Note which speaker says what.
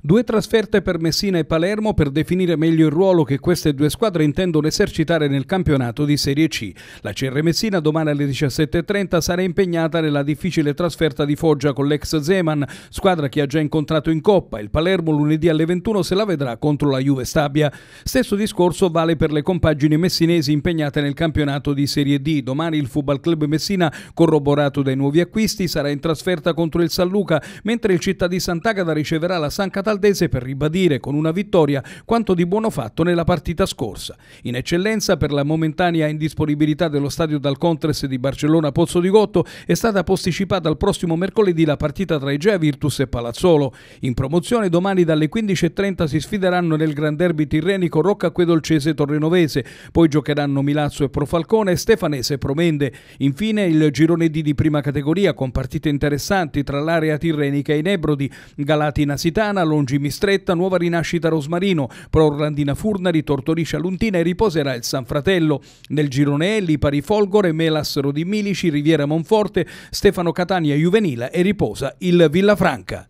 Speaker 1: Due trasferte per Messina e Palermo per definire meglio il ruolo che queste due squadre intendono esercitare nel campionato di Serie C. La CR Messina domani alle 17.30 sarà impegnata nella difficile trasferta di Foggia con l'ex Zeman, squadra che ha già incontrato in Coppa. Il Palermo lunedì alle 21 se la vedrà contro la Juve Stabia. Stesso discorso vale per le compagini messinesi impegnate nel campionato di Serie D. Domani il Football Club Messina, corroborato dai nuovi acquisti, sarà in trasferta contro il San Luca, mentre il Città di Sant'Agata riceverà la San Catalina Cataldese per ribadire con una vittoria quanto di buono fatto nella partita scorsa. In eccellenza per la momentanea indisponibilità dello stadio dal Contres di Barcellona Pozzo di Gotto è stata posticipata al prossimo mercoledì la partita tra Igea Virtus e Palazzolo. In promozione domani dalle 15.30 si sfideranno nel Grand Derby tirrenico Roccaquedolcese Torrenovese, poi giocheranno Milazzo e Profalcone e Stefanese Promende. Infine il girone D di prima categoria con partite interessanti tra l'area tirrenica e i Nebrodi, Galatina Sitana, Lon Ron Gimistretta, Nuova Rinascita Rosmarino, Pro Orlandina Furnari, Tortoriscia Luntina e riposerà il San Fratello. Nel girone E, Pari Folgore, Melas Rodimilici, Riviera Monforte, Stefano Catania Juvenile e riposa il Villafranca.